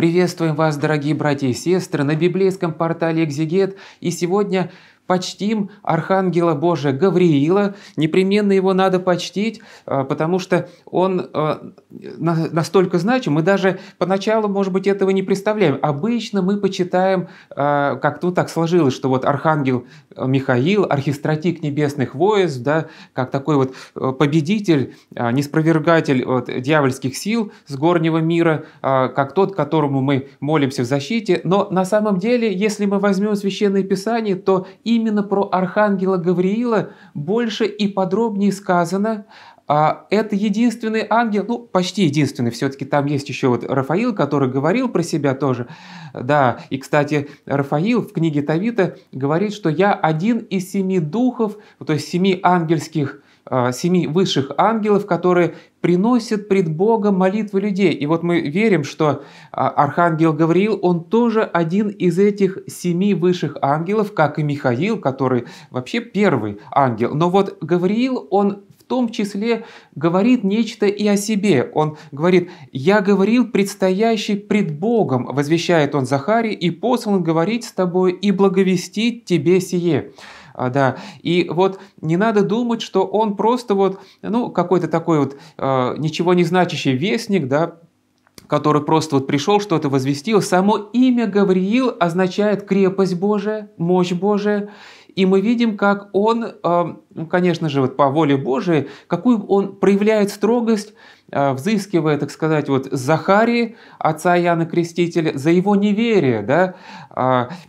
Приветствуем вас, дорогие братья и сестры, на библейском портале «Экзегет» и сегодня почтим Архангела Божия Гавриила, непременно его надо почтить, а, потому что он а, настолько значим, мы даже поначалу, может быть, этого не представляем. Обычно мы почитаем, а, как тут так сложилось, что вот Архангел Михаил, архистратик небесных войск, да, как такой вот победитель, неспровергатель вот, дьявольских сил с горнего мира, как тот, которому мы молимся в защите. Но на самом деле, если мы возьмем Священное Писание, то именно именно про архангела Гавриила больше и подробнее сказано. А Это единственный ангел, ну почти единственный, все-таки там есть еще вот Рафаил, который говорил про себя тоже. Да, и, кстати, Рафаил в книге Тавита говорит, что я один из семи духов, то есть семи ангельских а, семи высших ангелов, которые приносят пред Богом молитвы людей. И вот мы верим, что а, архангел Гавриил, он тоже один из этих семи высших ангелов, как и Михаил, который вообще первый ангел. Но вот Гавриил, он в том числе говорит нечто и о себе. Он говорит, «Я говорил предстоящий пред Богом», возвещает он Захарий, «и послан говорить с тобой и благовестить тебе сие». А, да. И вот не надо думать, что он просто вот, ну, какой-то такой вот э, ничего не значащий вестник, да, который просто вот пришел, что-то возвестил. Само имя Гавриил означает крепость Божия, мощь Божия. И мы видим, как он, а, ну, конечно же, вот по воле Божией, какую он проявляет строгость, а, взыскивая, так сказать, вот Захарии, отца Яна Крестителя, за его неверие, да,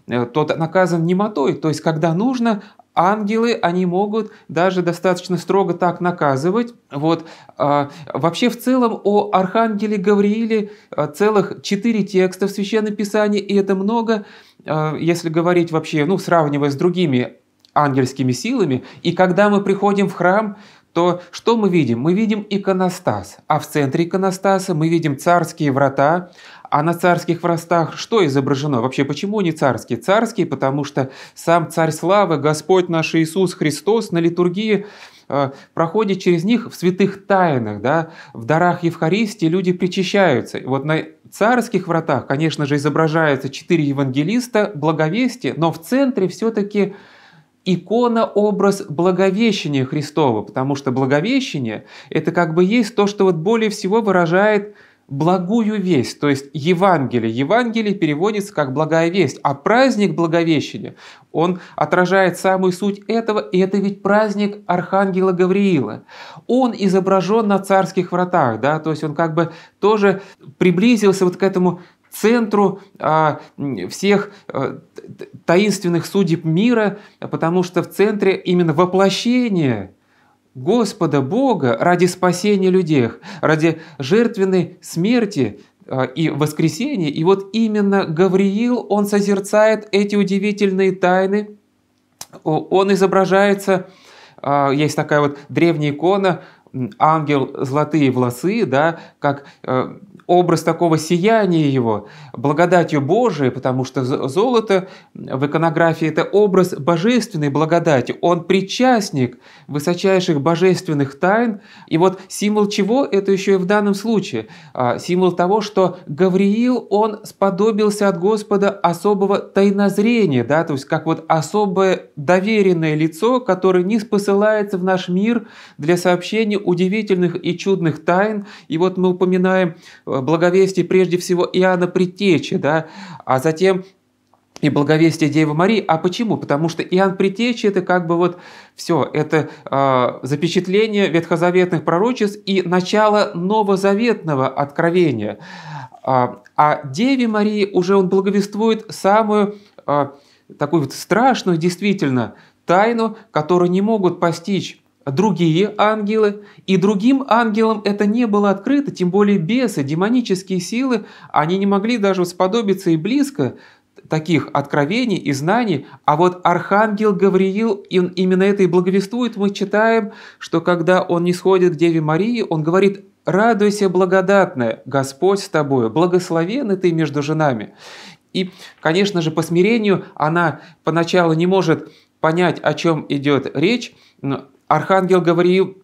э, тот наказан немотой, то есть когда нужно, ангелы, они могут даже достаточно строго так наказывать. Вот. А, вообще в целом о Архангеле Гаврииле а, целых четыре текста в Священном Писании, и это много, а, если говорить вообще, ну, сравнивая с другими ангельскими силами. И когда мы приходим в храм, то что мы видим? Мы видим иконостас, а в центре иконостаса мы видим царские врата, а на царских врастах что изображено? Вообще, почему они царские? Царские, потому что сам царь славы, Господь наш Иисус Христос на литургии э, проходит через них в святых тайнах, да, в дарах Евхаристии люди причащаются. Вот на царских вратах, конечно же, изображаются четыре евангелиста, благовестие, но в центре все-таки икона образ благовещения Христова, потому что благовещение – это как бы есть то, что вот более всего выражает благую весть, то есть Евангелие. Евангелие переводится как благая весть, а праздник Благовещения, он отражает самую суть этого, и это ведь праздник Архангела Гавриила. Он изображен на царских вратах, да, то есть он как бы тоже приблизился вот к этому центру а, всех а, таинственных судеб мира, потому что в центре именно воплощение Господа Бога ради спасения людей, ради жертвенной смерти а, и воскресения. И вот именно Гавриил, он созерцает эти удивительные тайны. Он изображается, а, есть такая вот древняя икона, ангел золотые волосы, да, как э, образ такого сияния его, благодатью Божией, потому что золото в иконографии – это образ божественной благодати. Он причастник высочайших божественных тайн. И вот символ чего – это еще и в данном случае. А, символ того, что Гавриил, он сподобился от Господа особого тайнозрения, да, то есть как вот особое доверенное лицо, которое не посылается в наш мир для сообщения удивительных и чудных тайн. И вот мы упоминаем благовестие прежде всего Иоанна Притечи, да, а затем и благовестие Девы Марии. А почему? Потому что Иоанн Притечи – это как бы вот все, это э, запечатление ветхозаветных пророчеств и начало новозаветного откровения. А, а Деве Марии уже он благовествует самую э, такую вот страшную действительно тайну, которую не могут постичь другие ангелы, и другим ангелам это не было открыто, тем более бесы, демонические силы, они не могли даже сподобиться и близко таких откровений и знаний, а вот архангел Гавриил, он именно это и благовествует, мы читаем, что когда он не сходит к Деве Марии, он говорит «Радуйся, благодатная, Господь с тобою, благословен ты между женами». И, конечно же, по смирению она поначалу не может понять, о чем идет речь, но Архангел говорил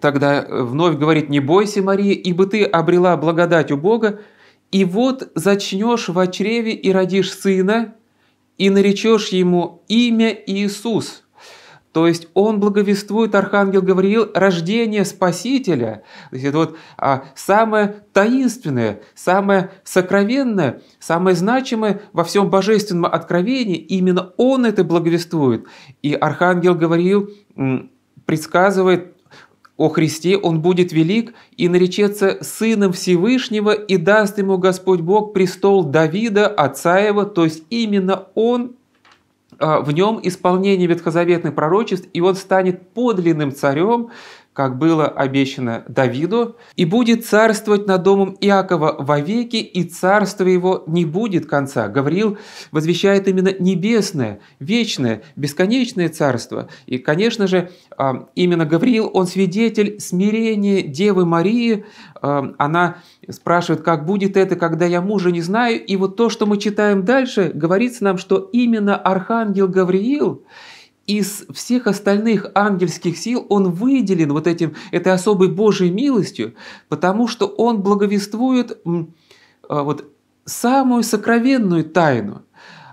тогда э, вновь говорит, «Не бойся, Мария, ибо ты обрела благодать у Бога, и вот зачнешь во чреве и родишь сына, и наречешь ему имя Иисус». То есть он благовествует, Архангел Гавриил, рождение Спасителя. То есть это вот а, самое таинственное, самое сокровенное, самое значимое во всем божественном откровении. Именно он это благовествует. И Архангел Гавриил предсказывает о Христе, он будет велик и наречется Сыном Всевышнего, и даст ему Господь Бог престол Давида, отца его, то есть именно он а, в нем исполнение ветхозаветных пророчеств, и он станет подлинным царем, как было обещано Давиду, и будет царствовать над домом Иакова вовеки, и царство его не будет конца. Гавриил возвещает именно небесное, вечное, бесконечное царство. И, конечно же, а, именно Гавриил, он свидетель смирения Девы Марии. А, она спрашивает, как будет это, когда я мужа не знаю. И вот то, что мы читаем дальше, говорится нам, что именно Архангел Гавриил – из всех остальных ангельских сил он выделен вот этим, этой особой Божьей милостью, потому что он благовествует а, вот, самую сокровенную тайну.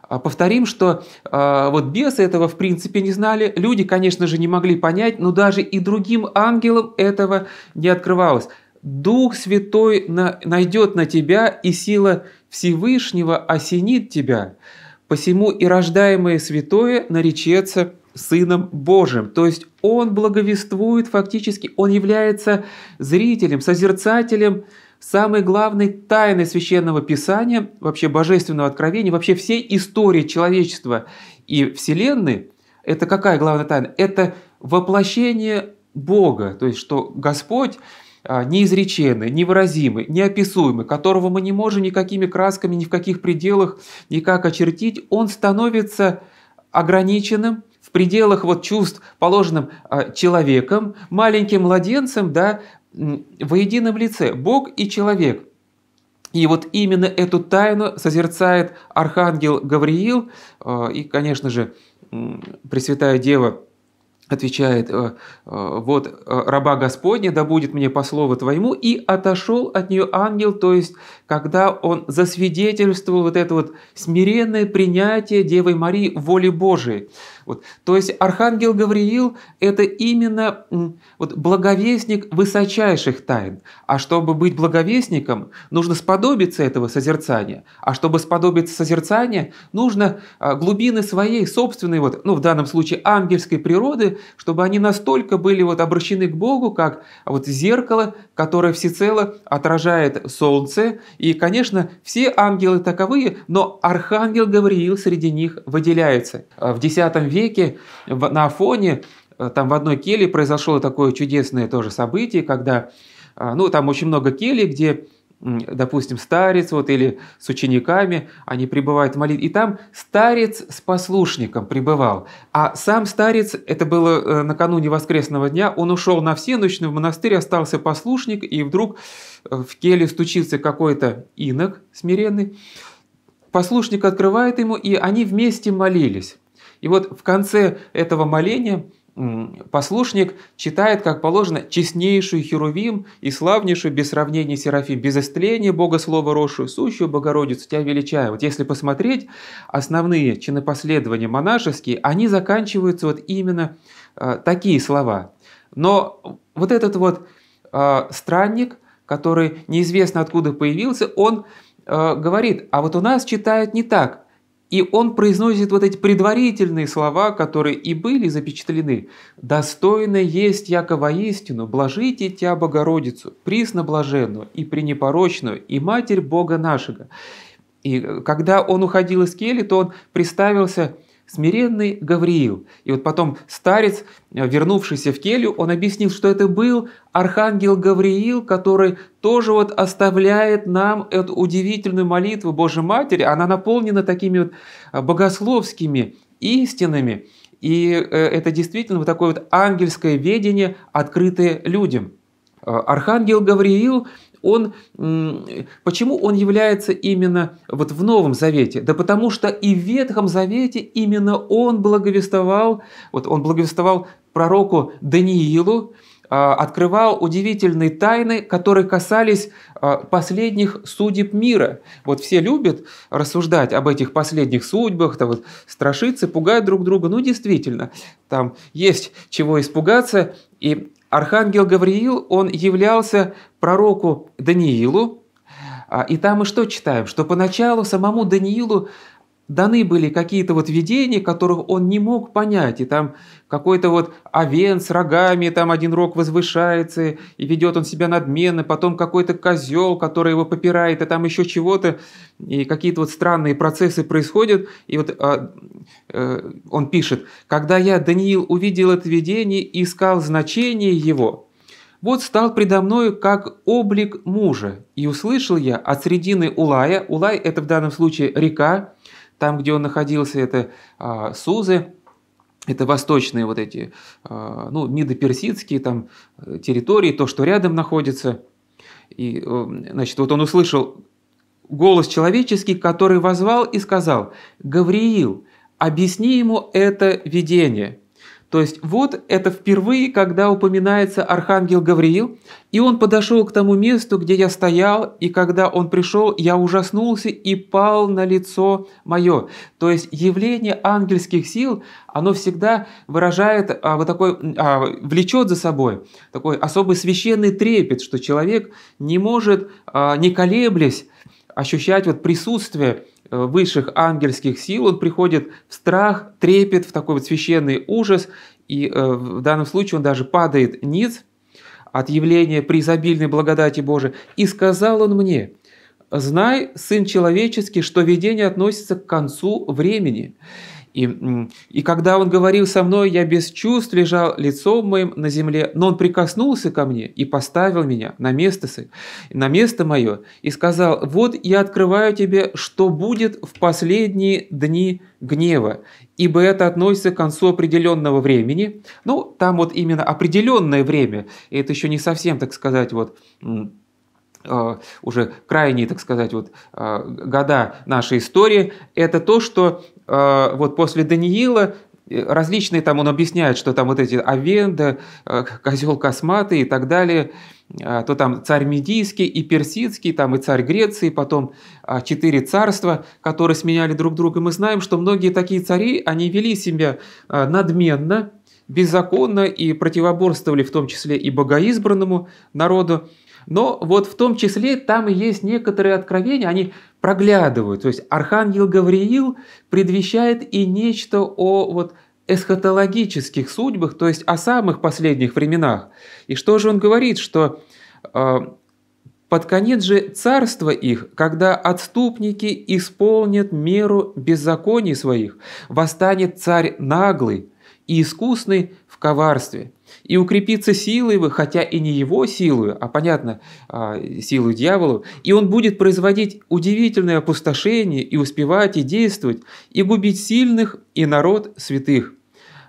А повторим, что а, вот бесы этого в принципе не знали, люди, конечно же, не могли понять, но даже и другим ангелам этого не открывалось. Дух Святой найдет на тебя, и сила Всевышнего осенит тебя. Посему и рождаемое святое наречется Сыном Божьим. То есть он благовествует фактически, он является зрителем, созерцателем самой главной тайны священного писания, вообще божественного откровения, вообще всей истории человечества и Вселенной. Это какая главная тайна? Это воплощение Бога, то есть что Господь а, неизреченный, невыразимый, неописуемый, которого мы не можем никакими красками, ни в каких пределах никак очертить, он становится ограниченным, в пределах вот чувств, положенным а, человеком, маленьким младенцем, да, во едином лице, Бог и человек. И вот именно эту тайну созерцает архангел Гавриил, а, и, конечно же, Пресвятая Дева – отвечает, а, вот раба Господня, да будет мне по слову твоему, и отошел от нее ангел, то есть когда он засвидетельствовал вот это вот смиренное принятие Девы Марии воли Божией. Вот. То есть Архангел Гавриил – это именно вот, благовестник высочайших тайн. А чтобы быть благовестником, нужно сподобиться этого созерцания. А чтобы сподобиться созерцания, нужно а, глубины своей собственной, вот, ну, в данном случае ангельской природы, чтобы они настолько были вот обращены к Богу, как вот зеркало, которое всецело отражает солнце. И, конечно, все ангелы таковые, но Архангел Гавриил среди них выделяется. А в X веке на Афоне, э, там в одной келье произошло такое чудесное тоже событие, когда, э, ну, там очень много келей, где допустим, старец вот, или с учениками, они пребывают в молитве. И там старец с послушником пребывал. А сам старец, это было э, накануне воскресного дня, он ушел на всеночную в монастырь, остался послушник, и вдруг в келе стучился какой-то инок смиренный. Послушник открывает ему, и они вместе молились. И вот в конце этого моления послушник читает, как положено, честнейшую Херувим и славнейшую без сравнения Серафим, без истления Бога Слова Росшую, сущую Богородицу, Тебя величаем. Вот если посмотреть, основные чинопоследования монашеские, они заканчиваются вот именно э, такие слова. Но вот этот вот э, странник, который неизвестно откуда появился, он э, говорит, а вот у нас читают не так. И он произносит вот эти предварительные слова, которые и были запечатлены. «Достойно есть яко воистину, блажите Тя Богородицу, присноблаженную и пренепорочную, и Матерь Бога нашего». И когда он уходил из Кели, то он представился – смиренный Гавриил. И вот потом старец, э, вернувшийся в келью, он объяснил, что это был архангел Гавриил, который тоже вот оставляет нам эту удивительную молитву Божьей Матери. Она наполнена такими вот э, богословскими истинами. И э, это действительно вот такое вот ангельское ведение, открытое людям. Архангел Гавриил он, почему он является именно вот в Новом Завете? Да потому что и в Ветхом Завете именно он благовествовал, вот он благовествовал пророку Даниилу, а, открывал удивительные тайны, которые касались а, последних судеб мира. Вот все любят рассуждать об этих последних судьбах, там вот страшиться, пугать друг друга. Ну, действительно, там есть чего испугаться. И Архангел Гавриил, он являлся пророку Даниилу, а, и там мы что читаем? Что поначалу самому Даниилу даны были какие-то вот видения, которых он не мог понять, и там какой-то вот овен с рогами, там один рог возвышается, и ведет он себя надменно, потом какой-то козел, который его попирает, и там еще чего-то, и какие-то вот странные процессы происходят, и вот а, а, он пишет, «Когда я, Даниил, увидел это видение и искал значение его, вот стал предо мною как облик мужа, и услышал я от средины Улая, Улай – это в данном случае река, там, где он находился, это а, Сузы, это восточные вот эти, а, ну, Мидоперсидские там э, территории, то, что рядом находится. И, э, значит, вот он услышал голос человеческий, который возвал и сказал, «Гавриил, объясни ему это видение». То есть вот это впервые, когда упоминается архангел Гавриил, и он подошел к тому месту, где я стоял, и когда он пришел, я ужаснулся и пал на лицо мое. То есть явление ангельских сил, оно всегда выражает, а, вот такой, а, влечет за собой такой особый священный трепет, что человек не может, а, не колеблясь, ощущать вот присутствие Э, высших ангельских сил, он приходит в страх, трепет, в такой вот священный ужас, и э, в данном случае он даже падает ниц от явления преизобильной благодати Божией. «И сказал он мне, знай, сын человеческий, что видение относится к концу времени. И, и когда он говорил со мной, я без чувств лежал лицом моим на земле, но он прикоснулся ко мне и поставил меня на место, на место мое и сказал, вот я открываю тебе, что будет в последние дни гнева, ибо это относится к концу определенного времени. Ну, там вот именно определенное время, это еще не совсем, так сказать, вот Э, уже крайние, так сказать, вот, э, года нашей истории, это то, что э, вот после Даниила различные там он объясняет, что там вот эти Авенда, козел косматый и так далее, то там царь Медийский и Персидский, там и царь Греции, потом а, четыре царства, которые сменяли друг друга. Мы знаем, что многие такие цари, они вели себя надменно, беззаконно и противоборствовали в том числе и богоизбранному народу. Но вот в том числе там и есть некоторые откровения, они проглядывают. То есть Архангел Гавриил предвещает и нечто о вот эсхатологических судьбах, то есть о самых последних временах. И что же он говорит, что э, под конец же царства их, когда отступники исполнят меру беззаконий своих, восстанет царь наглый и искусный в коварстве – и укрепится силой, хотя и не его силою, а, понятно, а, силой дьяволу, и он будет производить удивительное опустошение и успевать и действовать, и губить сильных и народ святых.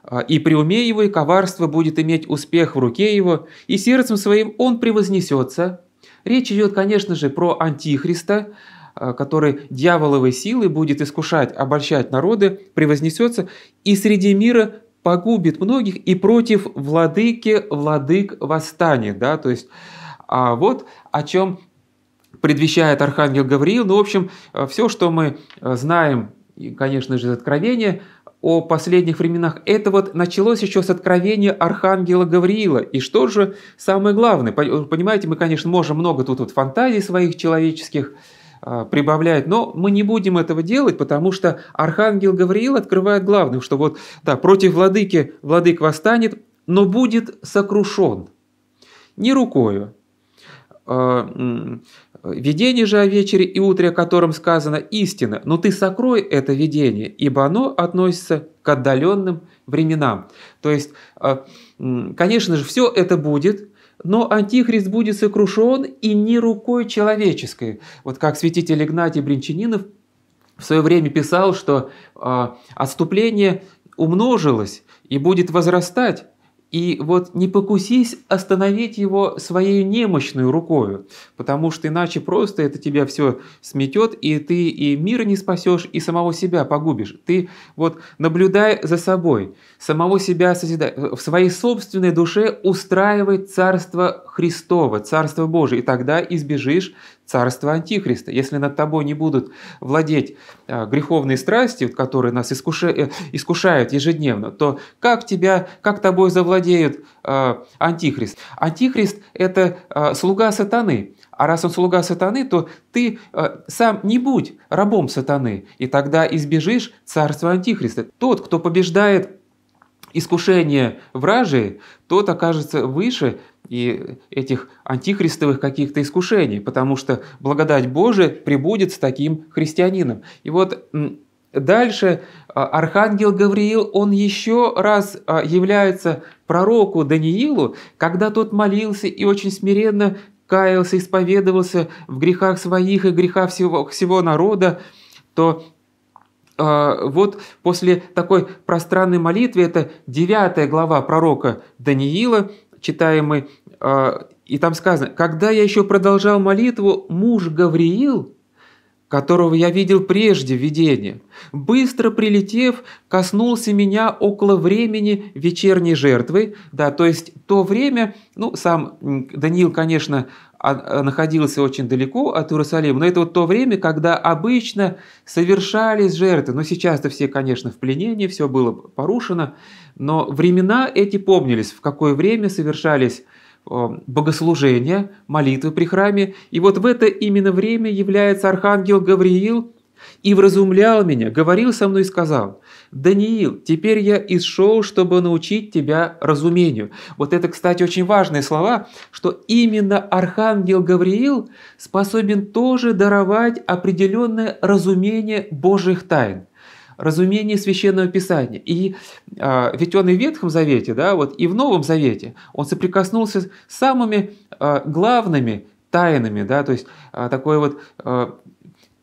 А, и при уме его и коварство будет иметь успех в руке его, и сердцем своим он превознесется. Речь идет, конечно же, про Антихриста, а, который дьяволовой силой будет искушать, обольщать народы, превознесется, и среди мира погубит многих и против владыки владык восстанет, да, то есть а вот о чем предвещает Архангел Гавриил. Ну, в общем, э, все, что мы э, знаем, конечно же, из Откровения о последних временах, это вот началось еще с Откровения Архангела Гавриила. И что же самое главное? Понимаете, мы, конечно, можем много тут вот фантазий своих человеческих, а, прибавляет, Но мы не будем этого делать, потому что архангел Гавриил открывает главным, что вот да, против владыки владык восстанет, но будет сокрушен. Не рукою. А, видение же о вечере и утре, о котором сказано истина, но ты сокрой это видение, ибо оно относится к отдаленным временам. То есть, а, конечно же, все это будет, но Антихрист будет сокрушен и не рукой человеческой. Вот как святитель Игнатий Бринчанинов в свое время писал, что э, отступление умножилось и будет возрастать, и вот не покусись остановить его своей немощной рукою, потому что иначе просто это тебя все сметет, и ты и мир не спасешь, и самого себя погубишь. Ты вот наблюдай за собой, самого себя созидай, в своей собственной душе устраивай Царство Христово, Царство Божие, и тогда избежишь царство Антихриста. Если над тобой не будут владеть э, греховные страсти, которые нас э, искушают ежедневно, то как, тебя, как тобой завладеют э, Антихрист? Антихрист – это слуга сатаны. А раз он слуга сатаны, то ты сам не будь рабом сатаны, и тогда избежишь царства Антихриста. Тот, кто побеждает искушение вражие, тот окажется выше и этих антихристовых каких-то искушений, потому что благодать Божия прибудет с таким христианином. И вот Дальше а, архангел Гавриил, он еще раз а, является пророку Даниилу, когда тот молился и очень смиренно каялся, исповедовался в грехах своих и грехах всего, всего народа, то а, вот после такой пространной молитвы, это 9 глава пророка Даниила, читаемый, а, и там сказано, «Когда я еще продолжал молитву, муж Гавриил, которого я видел прежде в видении, быстро прилетев, коснулся меня около времени вечерней жертвы». Да, то есть то время, ну, сам Даниил, конечно, Э, находился очень далеко от Иерусалима, но это вот то время, когда обычно совершались жертвы. Но сейчас-то все, конечно, в пленении, все было порушено, но времена эти помнились, в какое время совершались э, богослужения, молитвы при храме. И вот в это именно время является архангел Гавриил и вразумлял меня, говорил со мной и сказал, «Даниил, теперь я из чтобы научить тебя разумению». Вот это, кстати, очень важные слова, что именно архангел Гавриил способен тоже даровать определенное разумение Божьих тайн разумение священного писания. И а, ведь он и в Ветхом Завете, да, вот и в Новом Завете он соприкоснулся с самыми а, главными тайнами, да, то есть а, такое вот а,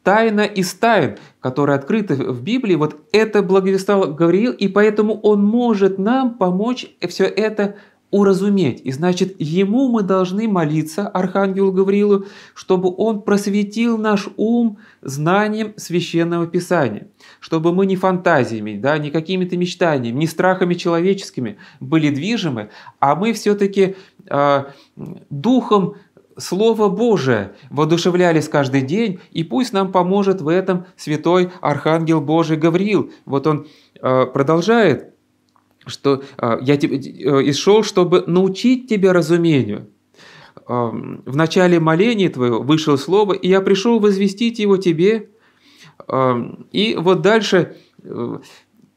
тайна из тайн, которая открыта в Библии, вот это благовествовал Гавриил, и поэтому он может нам помочь все это уразуметь. И значит, ему мы должны молиться, Архангелу Гавриилу, чтобы он просветил наш ум знанием Священного Писания, чтобы мы не фантазиями, да, не какими-то мечтаниями, не страхами человеческими были движимы, а мы все-таки э, а, духом Слово Божие воодушевлялись каждый день, и пусть нам поможет в этом святой Архангел Божий Гавриил. Вот он э, продолжает, что э, «я тебе, э, чтобы научить тебя разумению». Эм, «В начале моления твоего вышел слово, и я пришел возвестить его тебе». Эм, и вот дальше э,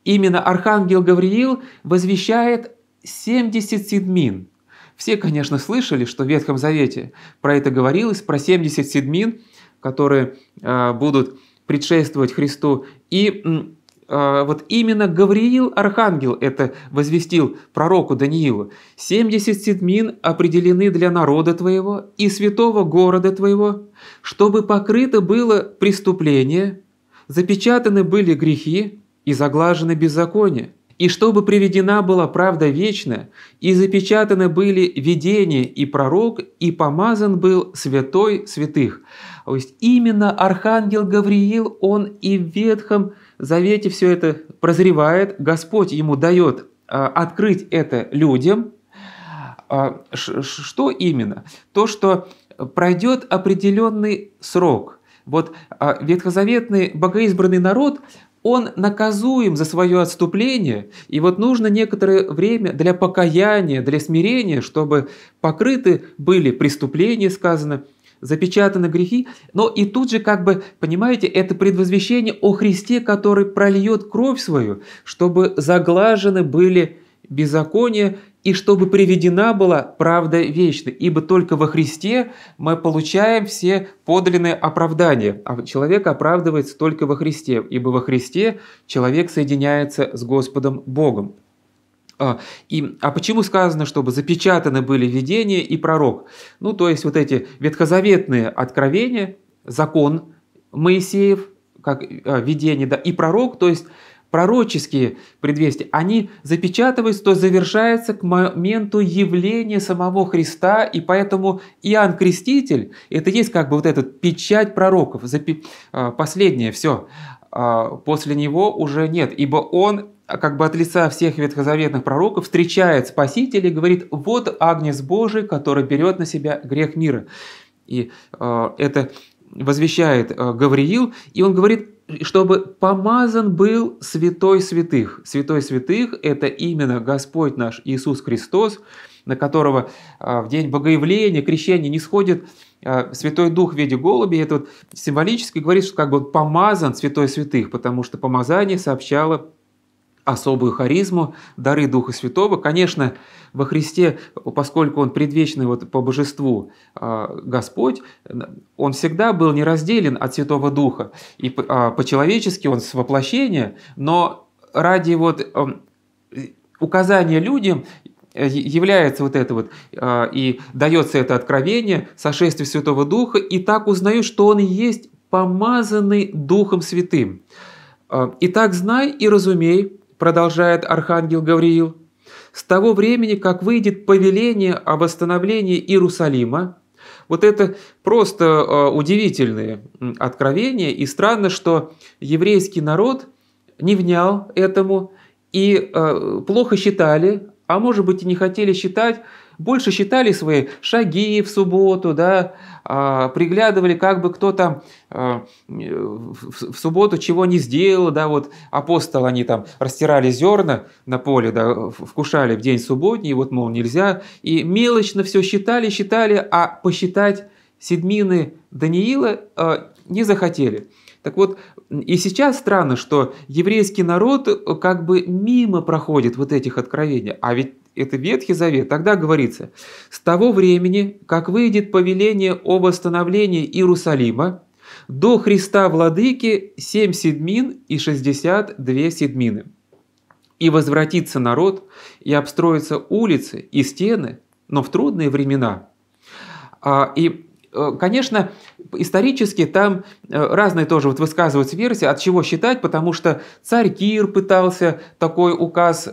именно Архангел Гавриил возвещает 70 седмин – все, конечно, слышали, что в Ветхом Завете про это говорилось, про 70 седмин, которые э, будут предшествовать Христу. И э, вот именно Гавриил Архангел это возвестил пророку Даниилу. 70 седмин определены для народа твоего и святого города твоего, чтобы покрыто было преступление, запечатаны были грехи и заглажены беззакония и чтобы приведена была правда вечная, и запечатаны были видение и пророк, и помазан был святой святых». То есть именно архангел Гавриил, он и в Ветхом Завете все это прозревает, Господь ему дает а, открыть это людям. А, что именно? То, что пройдет определенный срок. Вот а, ветхозаветный богоизбранный народ, он наказуем за свое отступление, и вот нужно некоторое время для покаяния, для смирения, чтобы покрыты были преступления, сказано, запечатаны грехи, но и тут же как бы, понимаете, это предвозвещение о Христе, который прольет кровь свою, чтобы заглажены были беззакония и чтобы приведена была правда вечная, ибо только во Христе мы получаем все подлинные оправдания, а человек оправдывается только во Христе, ибо во Христе человек соединяется с Господом Богом. А, и, а почему сказано, чтобы запечатаны были видение и пророк? Ну, то есть вот эти ветхозаветные откровения, закон Моисеев, как а, видение, да, и пророк, то есть пророческие предвестия, они запечатываются, то завершаются к моменту явления самого Христа, и поэтому Иоанн Креститель, это есть как бы вот этот печать пророков, а, последнее все, а, после него уже нет, ибо он как бы от лица всех ветхозаветных пророков встречает Спасителя и говорит, вот Агнец Божий, который берет на себя грех мира. И а, это возвещает Гавриил, и он говорит, чтобы помазан был святой святых. Святой святых – это именно Господь наш Иисус Христос, на которого а, в день богоявления, крещения не сходит а, Святой Дух в виде голуби. Это вот символически говорит, что как бы он помазан святой святых, потому что помазание сообщало особую харизму, дары Духа Святого. Конечно, во Христе, поскольку Он предвечный вот по божеству а, Господь, Он всегда был не разделен от Святого Духа. И а, по-человечески Он с воплощения, но ради вот эм, указания людям э, является вот это вот, а, и дается это откровение, сошествие Святого Духа, и так узнаю, что Он есть помазанный Духом Святым. Э, и так знай и разумей, продолжает архангел Гавриил, с того времени, как выйдет повеление о восстановлении Иерусалима, вот это просто э, удивительные откровения, и странно, что еврейский народ не внял этому и э, плохо считали, а может быть и не хотели считать, больше считали свои шаги в субботу, да, а, приглядывали, как бы кто-то а, в субботу чего не сделал, да, вот апостол, они там растирали зерна на поле, да, вкушали в день субботний, вот, мол, нельзя, и мелочно все считали, считали, а посчитать седмины Даниила а, не захотели. Так вот, и сейчас странно, что еврейский народ э, как бы мимо проходит вот этих откровений, а ведь это Ветхий Завет, тогда говорится, «С того времени, как выйдет повеление об восстановлении Иерусалима, до Христа Владыки семь седмин и шестьдесят две седмины. И возвратится народ, и обстроятся улицы и стены, но в трудные времена». А, и Э, конечно, исторически там э, разные тоже вот высказываются версии, от чего считать, потому что царь Кир пытался такой указ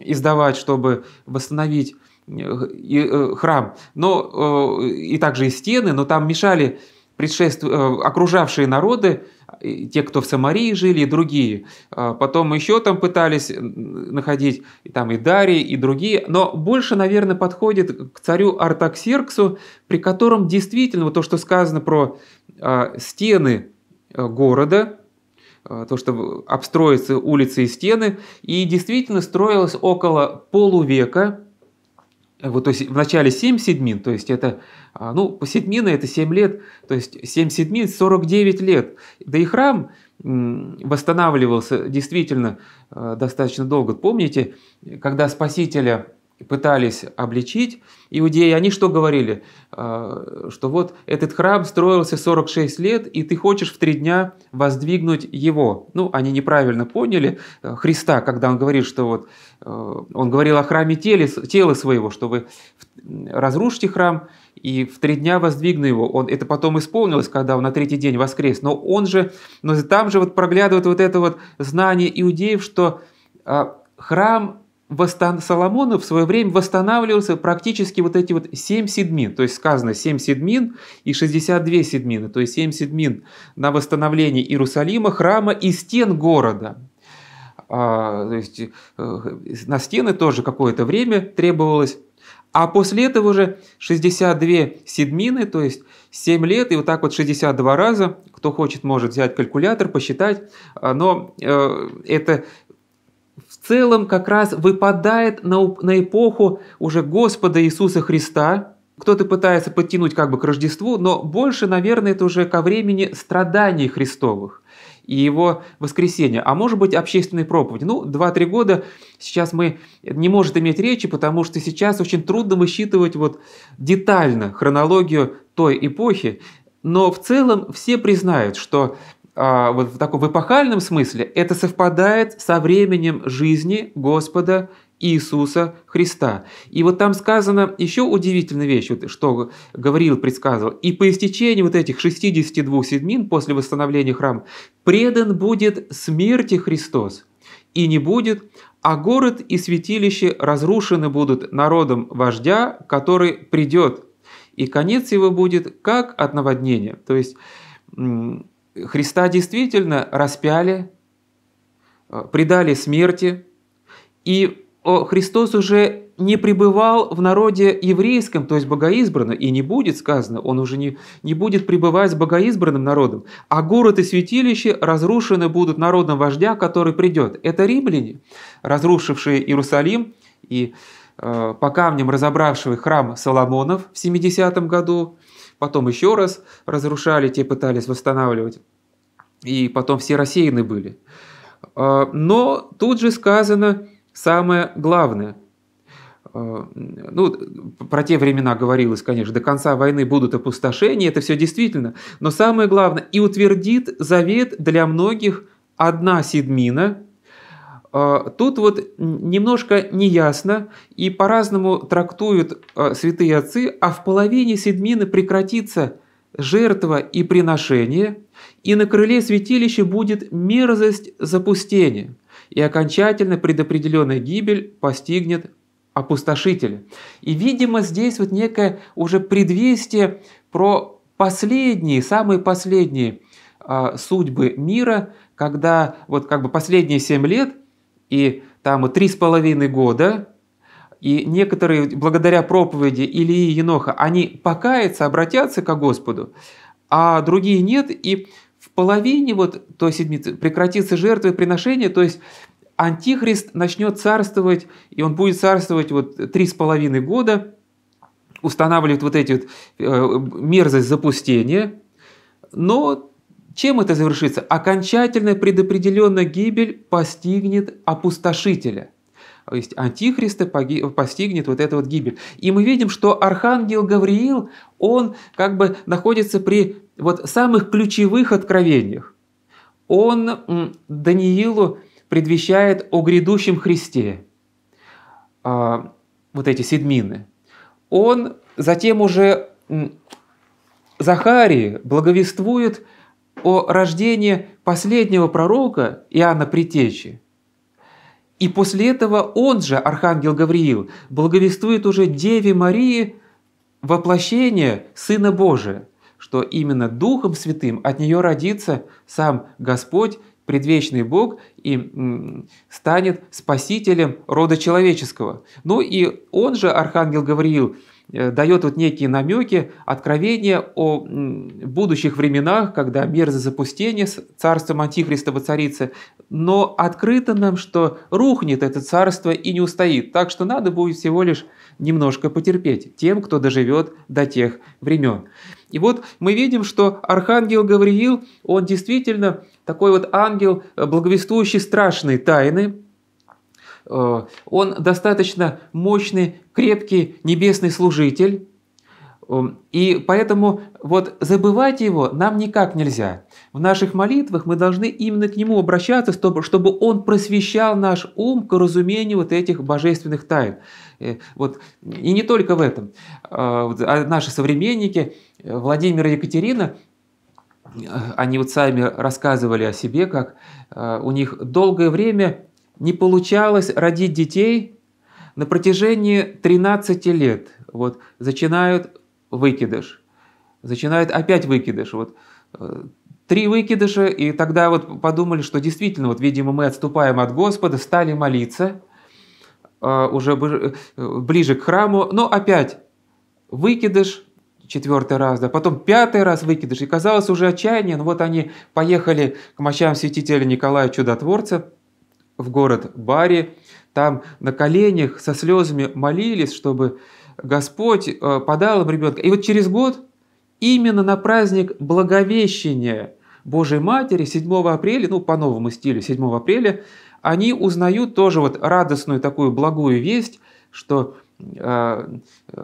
издавать, чтобы восстановить э, храм, но и также и стены, но там мешали предшеств... Э, окружавшие народы, те, кто в Самарии жили, и другие. Э, потом еще там пытались находить и там и Дарий, и другие. Но больше, наверное, подходит к царю Артаксерксу, при котором действительно вот то, что сказано про э, стены города, то, что обстроятся улицы и стены, и действительно строилось около полувека – Э, вот, то есть в начале 7 седмин, то есть это, а, ну, по седьмина это 7 лет, то есть 7 седьмин 49 лет. Да и храм восстанавливался действительно э, достаточно долго. Помните, когда Спасителя пытались обличить иудеи, они что говорили? А, что вот этот храм строился 46 лет, и ты хочешь в три дня воздвигнуть его. Ну, они неправильно поняли э, Христа, когда он говорит, что вот э, он говорил о храме теле, тела своего, что вы разрушите храм, и в три дня воздвигну его. Он, это потом исполнилось, когда он на третий день воскрес. Но он же, но там же вот проглядывает вот это вот знание иудеев, что а, храм Восстан... Соломонов в свое время восстанавливался практически вот эти вот 7 седмин, то есть сказано 7 седмин и 62 седмины, то есть 7 седмин на восстановление Иерусалима, храма и стен города. А, то есть э, на стены тоже какое-то время требовалось. А после этого уже 62 седмины, то есть 7 лет, и вот так вот 62 раза, кто хочет, может взять калькулятор, посчитать, а, но э, это целом как раз выпадает на, на эпоху уже Господа Иисуса Христа. Кто-то пытается подтянуть как бы к Рождеству, но больше, наверное, это уже ко времени страданий Христовых и его воскресения, а может быть общественной проповеди. Ну, 2-3 года сейчас мы не может иметь речи, потому что сейчас очень трудно высчитывать вот детально хронологию той эпохи, но в целом все признают, что а, вот в таком в эпохальном смысле, это совпадает со временем жизни Господа Иисуса Христа. И вот там сказано еще удивительная вещь, что говорил предсказывал. «И по истечении вот этих 62 седмин после восстановления храма предан будет смерти Христос, и не будет, а город и святилище разрушены будут народом вождя, который придет, и конец его будет как от наводнения». То есть Христа действительно распяли, э, предали смерти, и Христос уже не пребывал в народе еврейском, то есть богоизбранно, и не будет сказано, он уже не, не будет пребывать с богоизбранным народом, а город и святилище разрушены будут народом вождя, который придет. Это римляне, разрушившие Иерусалим и э, по камням разобравшие храм Соломонов в 70 году, потом еще раз разрушали, те пытались восстанавливать, и потом все рассеяны были. А, но тут же сказано самое главное. А, ну, про те времена говорилось, конечно, до конца войны будут опустошения, это все действительно. Но самое главное, и утвердит завет для многих одна седмина – а, тут вот немножко неясно и по-разному трактуют а, святые отцы, а в половине седмины прекратится жертва и приношение, и на крыле святилища будет мерзость запустения, и окончательно предопределенная гибель постигнет опустошителя. И, видимо, здесь вот некое уже предвестие про последние, самые последние а, судьбы мира, когда вот как бы последние семь лет – и там три с половиной года, и некоторые, благодаря проповеди Илии Еноха, они покаятся, обратятся к Господу, а другие нет, и в половине вот той седмицы прекратится жертвоприношение, то есть Антихрист начнет царствовать, и он будет царствовать вот три с половиной года, устанавливает вот эти вот э, мерзость запустения, но чем это завершится? Окончательная предопределенная гибель постигнет опустошителя. То есть антихриста постигнет вот эта вот гибель. И мы видим, что архангел Гавриил, он как бы находится при вот самых ключевых откровениях. Он Даниилу предвещает о грядущем Христе, а, вот эти седмины. Он затем уже Захарии благовествует о рождении последнего пророка Иоанна Притечи. И после этого он же, архангел Гавриил, благовествует уже Деве Марии воплощение Сына Божия, что именно Духом Святым от нее родится сам Господь, предвечный Бог, и станет спасителем рода человеческого. Ну и он же, архангел Гавриил, Э, дает вот некие намеки, откровения о будущих временах, когда мир за запустение царством Антихриста воцарится, но открыто нам, что рухнет это царство и не устоит, так что надо будет всего лишь немножко потерпеть тем, кто доживет до тех времен. И вот мы видим, что архангел Гавриил, он действительно такой вот ангел, э, благовествующий страшные тайны, Э, он достаточно мощный, крепкий небесный служитель, эм, и поэтому вот забывать его нам никак нельзя. В наших молитвах мы должны именно к нему обращаться, чтобы чтобы он просвещал наш ум к разумению вот этих божественных тайн. Э, вот. И не только в этом. Э, а наши современники, Владимир и Екатерина, они вот сами рассказывали о себе, как у них долгое время не получалось родить детей на протяжении 13 лет. Вот начинают выкидыш, начинают опять выкидыш. Вот э, три выкидыша, и тогда вот подумали, что действительно, вот, видимо, мы отступаем от Господа, стали молиться э, уже э, ближе к храму, но опять выкидыш, четвертый раз, да, потом пятый раз выкидыш, и казалось уже отчаяние, но вот они поехали к мощам святителя Николая Чудотворца – в город Бари. Там на коленях со слезами молились, чтобы Господь э, подал им ребенка. И вот через год именно на праздник Благовещения Божьей Матери 7 апреля, ну по новому стилю 7 апреля, они узнают тоже вот радостную такую благую весть, что э,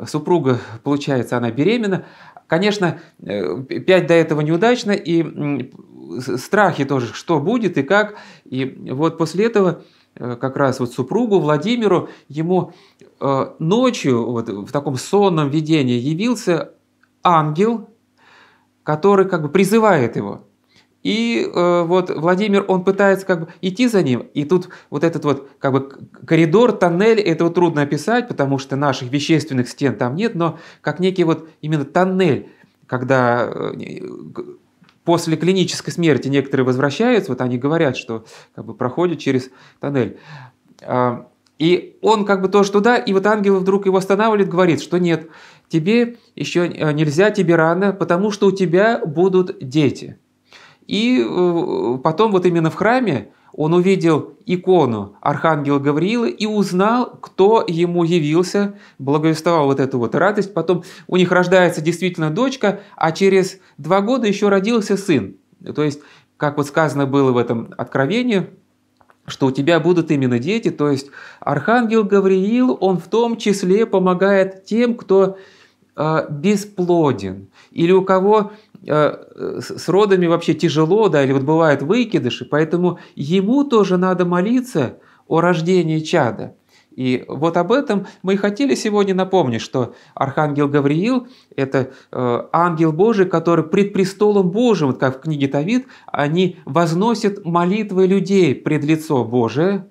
супруга, получается, она беременна. Конечно, э, пять до этого неудачно, и страхи тоже, что будет и как. И вот после этого э, как раз вот супругу Владимиру, ему э, ночью вот в таком сонном видении явился ангел, который как бы призывает его. И э, вот Владимир, он пытается как бы идти за ним, и тут вот этот вот как бы коридор, тоннель, этого трудно описать, потому что наших вещественных стен там нет, но как некий вот именно тоннель, когда э, после клинической смерти некоторые возвращаются, вот они говорят, что как бы проходят через тоннель. А, и он как бы тоже туда, и вот ангел вдруг его останавливает, говорит, что нет, тебе еще э, нельзя, тебе рано, потому что у тебя будут дети. И э, потом вот именно в храме он увидел икону Архангела Гавриила и узнал, кто ему явился, благовествовал вот эту вот радость. Потом у них рождается действительно дочка, а через два года еще родился сын. То есть, как вот сказано было в этом откровении, что у тебя будут именно дети, то есть Архангел Гавриил, он в том числе помогает тем, кто Э, бесплоден, или у кого э, с родами вообще тяжело, да, или вот бывают выкидыши, поэтому ему тоже надо молиться о рождении чада. И вот об этом мы и хотели сегодня напомнить, что Архангел Гавриил – это э, ангел Божий, который пред престолом Божьим, вот как в книге Тавид, они возносят молитвы людей пред лицо Божие,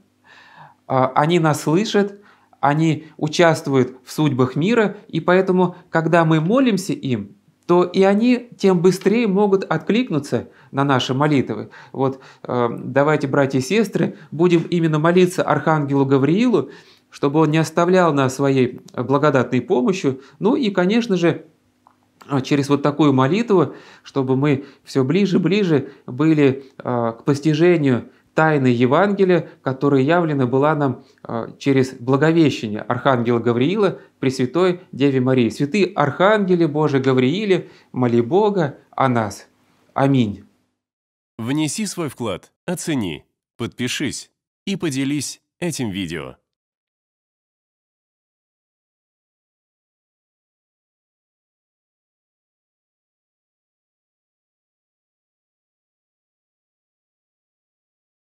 а, они нас слышат, они участвуют в судьбах мира, и поэтому, когда мы молимся им, то и они тем быстрее могут откликнуться на наши молитвы. Вот э, давайте, братья и сестры, будем именно молиться Архангелу Гавриилу, чтобы он не оставлял нас своей благодатной помощью. Ну и, конечно же, через вот такую молитву, чтобы мы все ближе-ближе были э, к постижению тайны Евангелия, которая явлена была нам а, через благовещение Архангела Гавриила при Святой Деве Марии. Святые Архангели Божий Гавриили, моли Бога о нас. Аминь. Внеси свой вклад, оцени, подпишись и поделись этим видео.